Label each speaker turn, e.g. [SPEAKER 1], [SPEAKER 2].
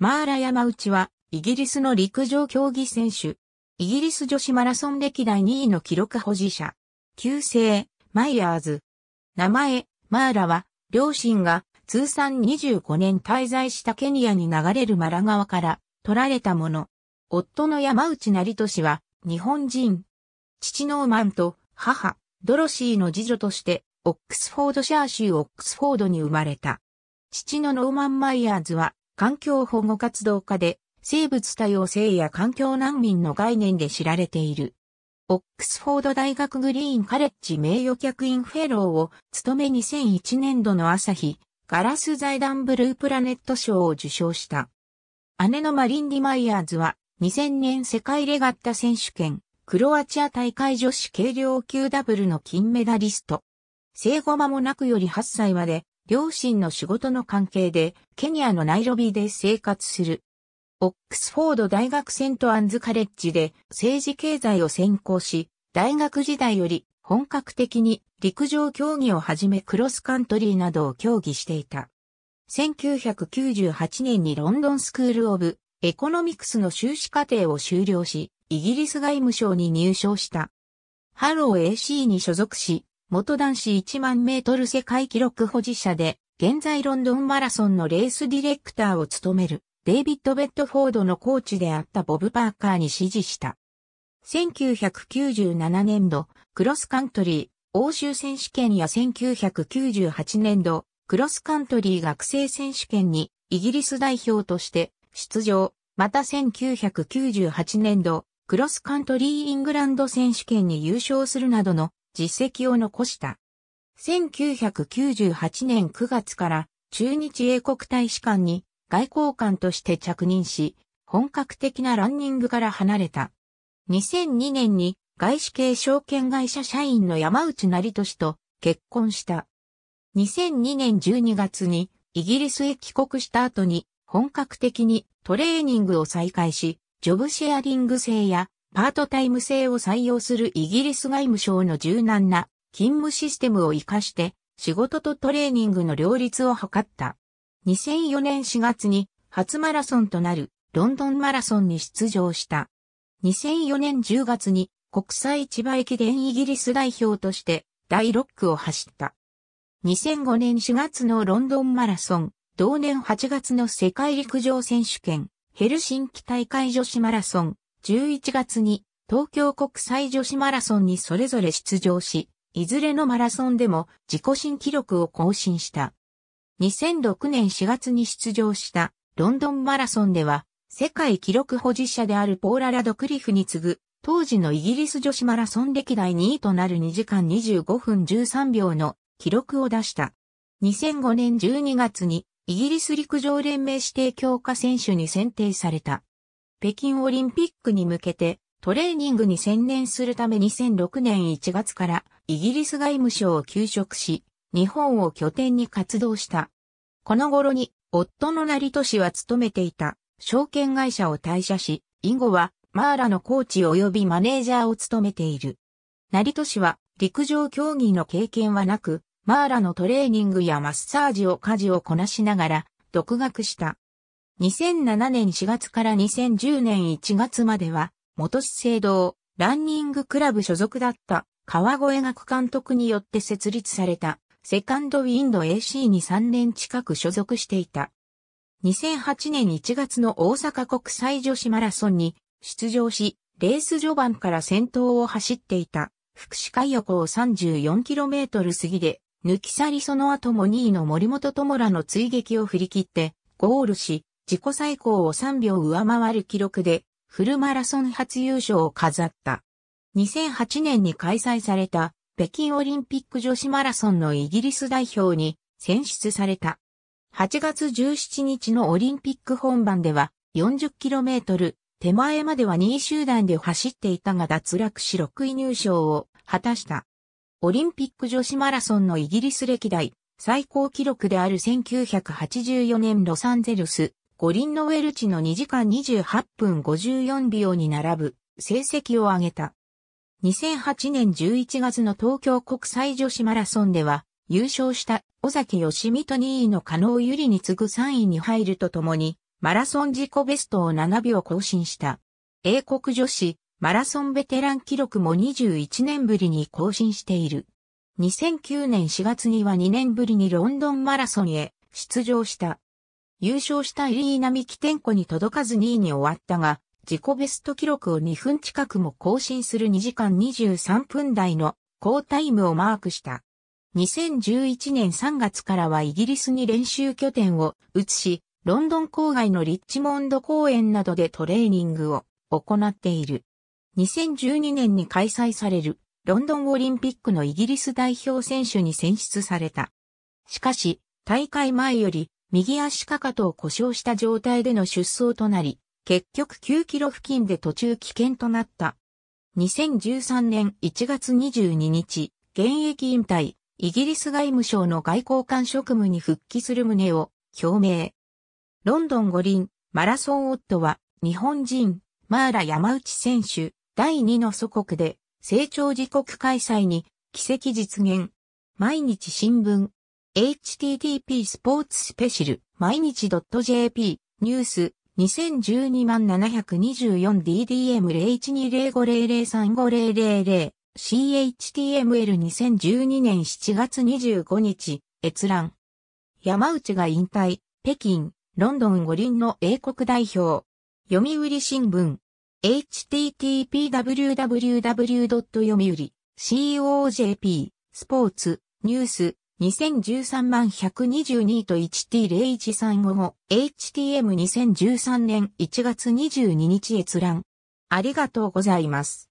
[SPEAKER 1] マーラ山内は、イギリスの陸上競技選手。イギリス女子マラソン歴代2位の記録保持者。旧姓、マイヤーズ。名前、マーラは、両親が通算25年滞在したケニアに流れるマラ川から取られたもの。夫の山内成俊は、日本人。父ノーマンと母、ドロシーの次女として、オックスフォードシャー州オックスフォードに生まれた。父のノーマン・マイヤーズは、環境保護活動家で、生物多様性や環境難民の概念で知られている。オックスフォード大学グリーンカレッジ名誉客員フェローを務め2001年度の朝日、ガラス財団ブループラネット賞を受賞した。姉のマリン・ディ・マイヤーズは2000年世界レガッタ選手権、クロアチア大会女子軽量級ダブルの金メダリスト。生後間もなくより8歳まで両親の仕事の関係で、ケニアのナイロビーで生活する。オックスフォード大学セントアンズカレッジで政治経済を専攻し、大学時代より本格的に陸上競技をはじめクロスカントリーなどを競技していた。1998年にロンドンスクールオブエコノミクスの修士課程を修了し、イギリス外務省に入省した。ハロー AC に所属し、元男子1万メートル世界記録保持者で、現在ロンドンマラソンのレースディレクターを務める、デイビッド・ベッドフォードのコーチであったボブ・パーカーに指示した。1997年度、クロスカントリー、欧州選手権や1998年度、クロスカントリー学生選手権にイギリス代表として出場、また1998年度、クロスカントリーイングランド選手権に優勝するなどの実績を残した。1998年9月から中日英国大使館に外交官として着任し、本格的なランニングから離れた。2002年に外資系証券会社社員の山内成俊と結婚した。2002年12月にイギリスへ帰国した後に本格的にトレーニングを再開し、ジョブシェアリング制やパートタイム制を採用するイギリス外務省の柔軟な勤務システムを活かして仕事とトレーニングの両立を図った。2004年4月に初マラソンとなるロンドンマラソンに出場した。2004年10月に国際千葉駅伝イギリス代表として第6区を走った。2005年4月のロンドンマラソン、同年8月の世界陸上選手権、ヘルシンキ大会女子マラソン、11月に東京国際女子マラソンにそれぞれ出場し、いずれのマラソンでも自己新記録を更新した。2006年4月に出場したロンドンマラソンでは、世界記録保持者であるポーラ・ラドクリフに次ぐ、当時のイギリス女子マラソン歴代2位となる2時間25分13秒の記録を出した。2005年12月にイギリス陸上連盟指定強化選手に選定された。北京オリンピックに向けてトレーニングに専念するため2006年1月からイギリス外務省を休職し、日本を拠点に活動した。この頃に夫の成氏は勤めていた証券会社を退社し、以後はマーラのコーチ及びマネージャーを務めている。成氏は陸上競技の経験はなく、マーラのトレーニングやマッサージを家事をこなしながら独学した。2007年4月から2010年1月までは、元資生堂、ランニングクラブ所属だった川越学監督によって設立された、セカンドウィンド AC に3年近く所属していた。2008年1月の大阪国際女子マラソンに出場し、レース序盤から先頭を走っていた、福祉海横を 34km 過ぎで、抜き去りその後も2位の森本智らの追撃を振り切って、ゴールし、自己最高を3秒上回る記録で、フルマラソン初優勝を飾った。2008年に開催された北京オリンピック女子マラソンのイギリス代表に選出された。8月17日のオリンピック本番では 40km 手前までは2位集団で走っていたが脱落し6位入賞を果たした。オリンピック女子マラソンのイギリス歴代最高記録である1984年ロサンゼルス五輪のウェルチの2時間28分54秒に並ぶ成績を上げた。2008年11月の東京国際女子マラソンでは、優勝した尾崎義美と2位の加納ゆりに次ぐ3位に入るとともに、マラソン自己ベストを7秒更新した。英国女子マラソンベテラン記録も21年ぶりに更新している。2009年4月には2年ぶりにロンドンマラソンへ出場した。優勝したイリーナ・ミキテンコに届かず2位に終わったが、自己ベスト記録を2分近くも更新する2時間23分台の好タイムをマークした。2011年3月からはイギリスに練習拠点を移し、ロンドン郊外のリッチモンド公園などでトレーニングを行っている。2012年に開催されるロンドンオリンピックのイギリス代表選手に選出された。しかし、大会前より右足かかとを故障した状態での出走となり、結局9キロ付近で途中危険となった。2013年1月22日、現役引退、イギリス外務省の外交官職務に復帰する旨を表明。ロンドン五輪、マラソン夫は、日本人、マーラ山内選手、第2の祖国で、成長時刻開催に、奇跡実現。毎日新聞、http スポーツスペシル毎日 .jp ニュース 2012-724DDM012005003500CHTML2012 年7月25日閲覧山内が引退北京ロンドン五輪の英国代表読売新聞 http://www. 読売 COJP スポーツニュース2013万122と 1T0135 HTM2013 年1月22日閲覧。ありがとうございます。